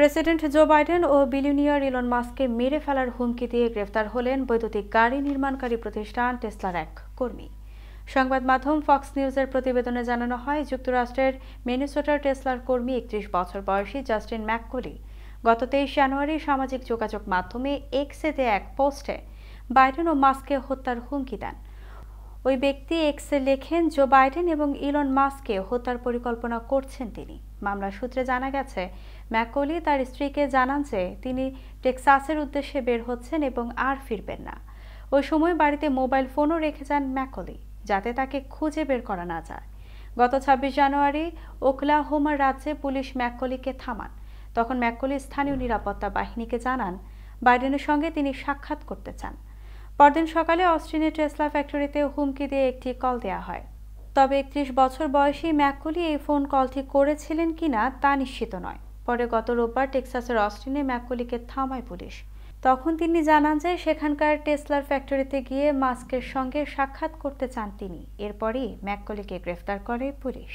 president Joe Biden ও billionaire Elon মাস্ককে মেরে ফেলার হুমকি দিয়ে গ্রেফতার হলেন বৈদ্যুতিক গাড়ি নির্মাণকারী প্রতিষ্ঠান টেসলার এক কর্মী সংবাদ মাধ্যম ফক্স নিউজের প্রতিবেদনে জানানো হয় যুক্তরাষ্ট্রের মেনিসোটার টেসলার কর্মী একত্রিশ বছর বয়সী জাস্টিন ম্যাককোলি গত তেইশ জানুয়ারি সামাজিক যোগাযোগ মাধ্যমে এক্সেতে এক পোস্টে বাইডেন ও মাস্ককে হত্যার হুমকি দেন ওই ব্যক্তি এক্সে লেখেন জো বাইডেন এবং ইলন মাস্ককে হত্যার পরিকল্পনা করছেন তিনি মামলা সূত্রে জানা গেছে ম্যাকলি তার স্ত্রীকে জানান যে তিনি টেক্সাসের উদ্দেশ্যে বের হচ্ছেন এবং আর ফিরবেন না ওই সময় বাড়িতে মোবাইল ফোনও রেখে যান ম্যাকলি যাতে তাকে খুঁজে বের করা না যায় গত ছাব্বিশ জানুয়ারি ওকলাহোমার রাজ্যে পুলিশ ম্যাকলিকে থামান তখন ম্যাকলি স্থানীয় নিরাপত্তা বাহিনীকে জানান বাইডেনের সঙ্গে তিনি সাক্ষাৎ করতে চান পরদিন সকালে অস্ট্রিনের টেসলা ফ্যাক্টরিতে হুমকি দিয়ে একটি কল দেয়া হয় তবে একত্রিশ বছর বয়সী ম্যাকুলি এই ফোন কলটি করেছিলেন কিনা তা নিশ্চিত নয় পরে গত রোববার টেক্সাসের অস্ট্রিনে ম্যাকুলিকে থামায় পুলিশ তখন তিনি জানান যে সেখানকার টেসলার ফ্যাক্টরিতে গিয়ে মাস্কের সঙ্গে সাক্ষাৎ করতে চান তিনি এরপরই ম্যাককলিকে গ্রেফতার করে পুলিশ